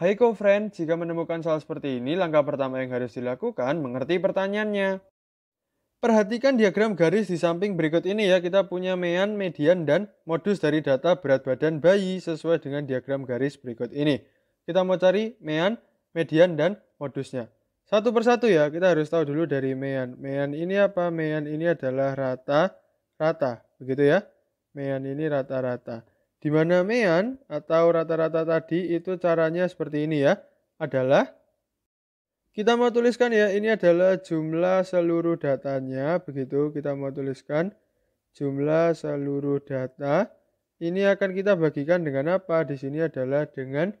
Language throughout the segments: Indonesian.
Hai co-friend, jika menemukan soal seperti ini, langkah pertama yang harus dilakukan mengerti pertanyaannya. Perhatikan diagram garis di samping berikut ini ya, kita punya mean, median, dan modus dari data berat badan bayi sesuai dengan diagram garis berikut ini. Kita mau cari mean, median, dan modusnya. Satu persatu ya, kita harus tahu dulu dari mean. Mean ini apa? Mean ini adalah rata-rata, begitu ya. Mean ini rata-rata. Di mana mean atau rata-rata tadi itu caranya seperti ini ya. Adalah kita mau tuliskan ya, ini adalah jumlah seluruh datanya, begitu kita mau tuliskan jumlah seluruh data. Ini akan kita bagikan dengan apa? Di sini adalah dengan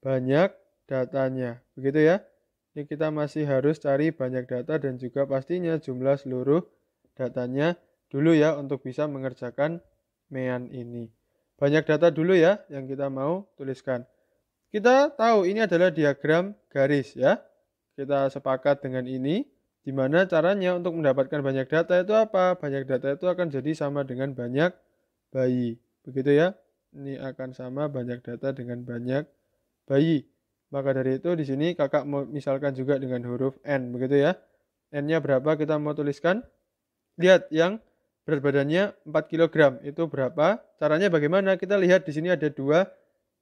banyak datanya, begitu ya. Ini kita masih harus cari banyak data dan juga pastinya jumlah seluruh datanya dulu ya untuk bisa mengerjakan mean ini banyak data dulu ya yang kita mau tuliskan. Kita tahu ini adalah diagram garis ya. Kita sepakat dengan ini, di mana caranya untuk mendapatkan banyak data itu apa? Banyak data itu akan jadi sama dengan banyak bayi. Begitu ya. Ini akan sama banyak data dengan banyak bayi. Maka dari itu di sini kakak mau misalkan juga dengan huruf N begitu ya. N-nya berapa kita mau tuliskan? Lihat yang Berat badannya 4 kg. Itu berapa? Caranya bagaimana? Kita lihat di sini ada dua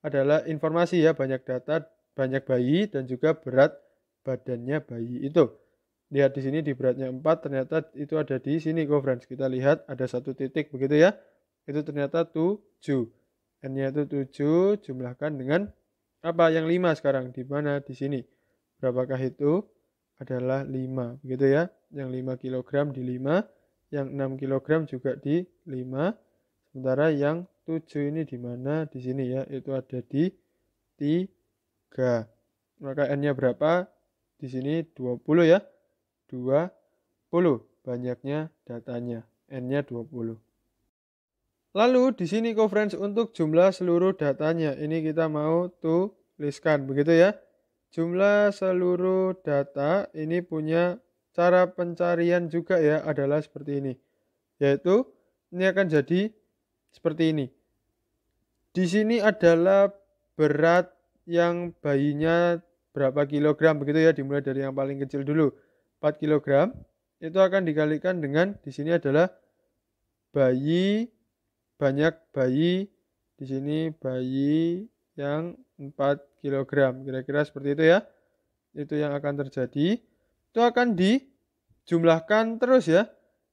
adalah informasi ya, banyak data, banyak bayi dan juga berat badannya bayi itu. Lihat di sini di beratnya 4 ternyata itu ada di sini friends. Kita lihat ada satu titik begitu ya. Itu ternyata 7. N-nya itu 7 jumlahkan dengan apa yang 5 sekarang di mana di sini. Berapakah itu? Adalah 5 begitu ya. Yang 5 kg di 5 yang 6 kg juga di 5 sementara yang 7 ini di mana di sini ya itu ada di 3 maka n nya berapa di sini 20 ya 20 banyaknya datanya n nya 20 lalu di sini conference untuk jumlah seluruh datanya ini kita mau tuliskan begitu ya jumlah seluruh data ini punya cara pencarian juga ya adalah seperti ini. Yaitu ini akan jadi seperti ini. Di sini adalah berat yang bayinya berapa kilogram begitu ya dimulai dari yang paling kecil dulu 4 kilogram itu akan dikalikan dengan di sini adalah bayi banyak bayi di sini bayi yang 4 kilogram kira-kira seperti itu ya itu yang akan terjadi itu akan dijumlahkan terus ya.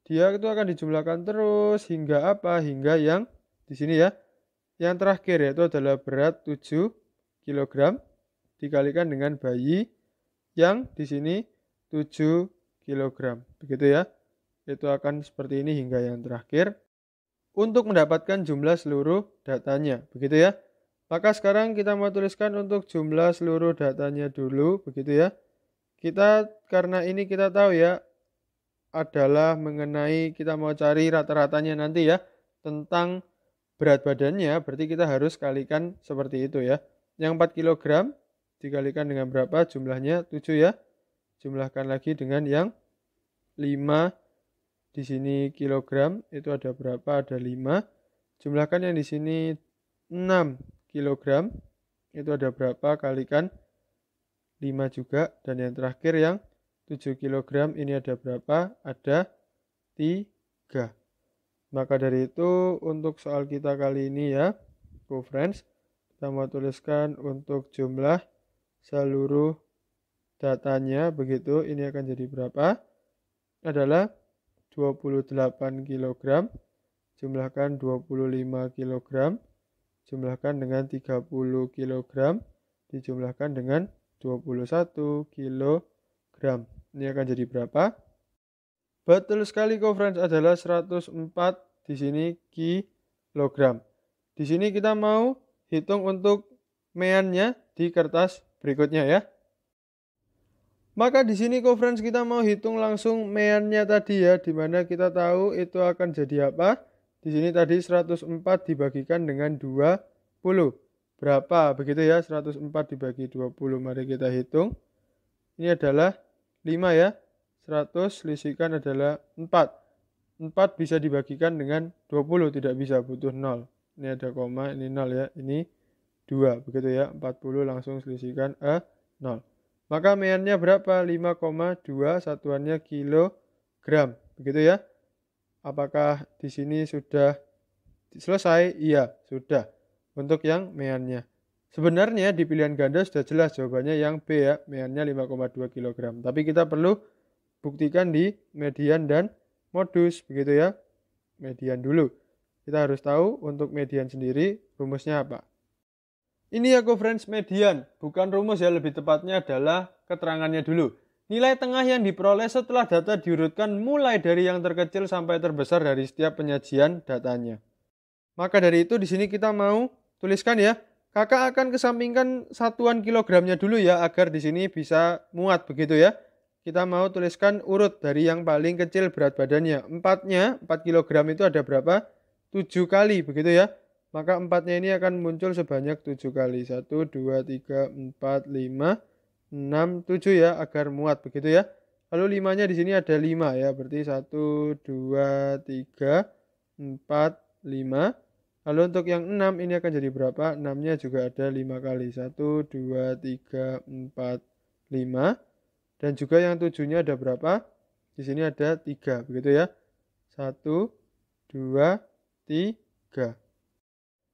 Dia itu akan dijumlahkan terus hingga apa? Hingga yang di sini ya. Yang terakhir yaitu adalah berat 7 kg dikalikan dengan bayi yang di sini 7 kg. Begitu ya. Itu akan seperti ini hingga yang terakhir untuk mendapatkan jumlah seluruh datanya. Begitu ya. Maka sekarang kita mau tuliskan untuk jumlah seluruh datanya dulu, begitu ya. Kita karena ini kita tahu ya adalah mengenai kita mau cari rata-ratanya nanti ya tentang berat badannya berarti kita harus kalikan seperti itu ya. Yang 4 kg dikalikan dengan berapa jumlahnya 7 ya. Jumlahkan lagi dengan yang 5 di sini kilogram itu ada berapa ada 5. Jumlahkan yang di sini 6 kg itu ada berapa kalikan 5 juga. Dan yang terakhir yang 7 kg ini ada berapa? Ada 3. Maka dari itu untuk soal kita kali ini ya, Go friends kita mau tuliskan untuk jumlah seluruh datanya begitu ini akan jadi berapa adalah 28 kg jumlahkan 25 kg jumlahkan dengan 30 kg dijumlahkan dengan 21 kilogram. Ini akan jadi berapa? Betul sekali kok friends adalah 104 di sini kilogram. Di sini kita mau hitung untuk meannya di kertas berikutnya ya. Maka di sini kok friends kita mau hitung langsung meannya tadi ya, dimana kita tahu itu akan jadi apa. Di sini tadi 104 dibagikan dengan 20 berapa begitu ya 104 dibagi 20 mari kita hitung ini adalah 5 ya 100 selisihkan adalah 4 4 bisa dibagikan dengan 20 tidak bisa butuh 0 ini ada koma ini 0 ya ini 2 begitu ya 40 langsung selisihkan 0 maka meannya berapa 5,2 satuannya kilogram begitu ya apakah di sini sudah selesai iya sudah untuk yang meannya. Sebenarnya di pilihan ganda sudah jelas jawabannya yang B ya, meannya 5,2 kg. Tapi kita perlu buktikan di median dan modus begitu ya. Median dulu. Kita harus tahu untuk median sendiri rumusnya apa. Ini ya friends median, bukan rumus ya lebih tepatnya adalah keterangannya dulu. Nilai tengah yang diperoleh setelah data diurutkan mulai dari yang terkecil sampai terbesar dari setiap penyajian datanya. Maka dari itu di sini kita mau Tuliskan ya, kakak akan kesampingkan satuan kilogramnya dulu ya agar di sini bisa muat begitu ya. Kita mau tuliskan urut dari yang paling kecil berat badannya. Empatnya, 4 kilogram itu ada berapa? 7 kali begitu ya. Maka empatnya ini akan muncul sebanyak 7 kali. 1, 2, 3, 4, 5, 6, 7 ya agar muat begitu ya. Lalu 5-nya di sini ada 5 ya, berarti 1 2 3 4 5 6. Lalu untuk yang 6 ini akan jadi berapa? 6-nya juga ada 5 kali. 1, 2, 3, 4, 5. Dan juga yang 7-nya ada berapa? Di sini ada 3, begitu ya. 1, 2, 3.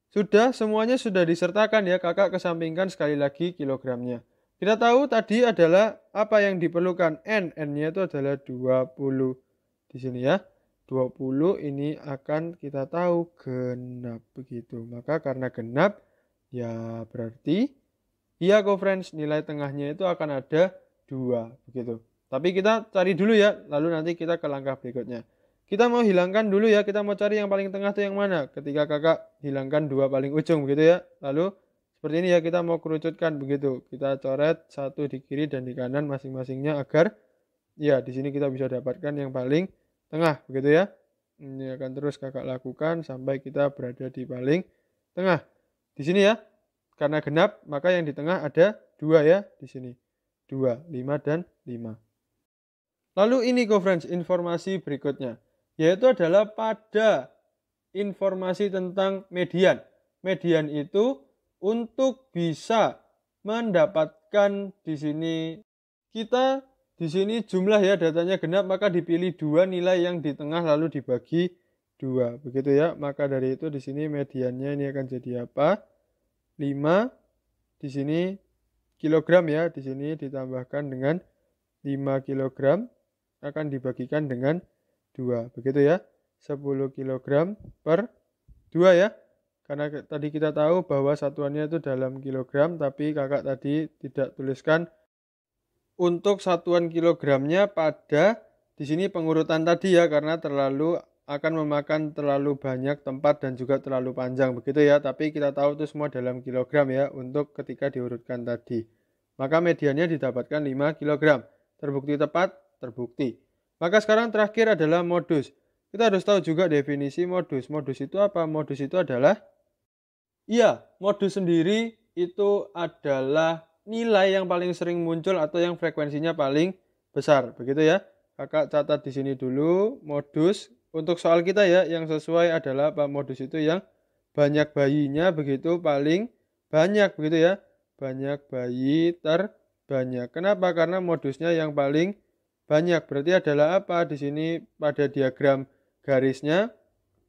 Sudah, semuanya sudah disertakan ya kakak kesampingkan sekali lagi kilogramnya. Kita tahu tadi adalah apa yang diperlukan N, N-nya itu adalah 20 di sini ya. 20 ini akan kita tahu genap begitu. Maka karena genap ya berarti iya friends nilai tengahnya itu akan ada dua begitu. Tapi kita cari dulu ya, lalu nanti kita ke langkah berikutnya. Kita mau hilangkan dulu ya, kita mau cari yang paling tengah itu yang mana. Ketika kakak hilangkan dua paling ujung begitu ya. Lalu seperti ini ya, kita mau kerucutkan begitu. Kita coret satu di kiri dan di kanan masing-masingnya agar ya di sini kita bisa dapatkan yang paling tengah begitu ya ini akan terus kakak lakukan sampai kita berada di paling tengah di sini ya karena genap maka yang di tengah ada dua ya di sini dua lima dan lima lalu ini friends informasi berikutnya yaitu adalah pada informasi tentang median median itu untuk bisa mendapatkan di sini kita di sini jumlah ya datanya genap, maka dipilih dua nilai yang di tengah lalu dibagi dua. Begitu ya, maka dari itu di sini mediannya ini akan jadi apa? 5, di sini kilogram ya, di sini ditambahkan dengan 5 kilogram akan dibagikan dengan dua. Begitu ya, 10 kilogram per dua ya karena tadi kita tahu bahwa satuannya itu dalam kilogram tapi kakak tadi tidak tuliskan untuk satuan kilogramnya pada di sini pengurutan tadi ya karena terlalu akan memakan terlalu banyak tempat dan juga terlalu panjang begitu ya tapi kita tahu itu semua dalam kilogram ya untuk ketika diurutkan tadi maka medianya didapatkan 5 kg terbukti tepat terbukti maka sekarang terakhir adalah modus kita harus tahu juga definisi modus modus itu apa modus itu adalah iya modus sendiri itu adalah nilai yang paling sering muncul atau yang frekuensinya paling besar. Begitu ya. Kakak catat di sini dulu modus. Untuk soal kita ya, yang sesuai adalah apa? Modus itu yang banyak bayinya begitu paling banyak begitu ya. Banyak bayi terbanyak. Kenapa? Karena modusnya yang paling banyak. Berarti adalah apa? Di sini pada diagram garisnya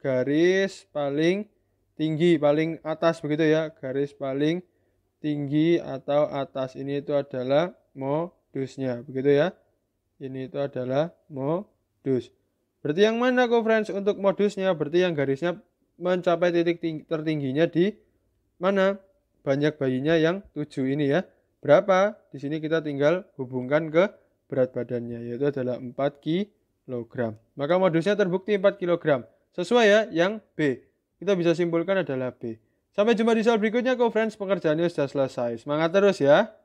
garis paling tinggi, paling atas begitu ya. Garis paling tinggi atau atas ini itu adalah modusnya begitu ya ini itu adalah modus berarti yang mana kok friends untuk modusnya berarti yang garisnya mencapai titik tertingginya di mana banyak bayinya yang tujuh ini ya berapa di sini kita tinggal hubungkan ke berat badannya yaitu adalah 4 kg maka modusnya terbukti 4 kg sesuai ya yang B kita bisa simpulkan adalah B Sampai jumpa di soal berikutnya, kau friends. Pekerjaan ini sudah selesai. Semangat terus ya.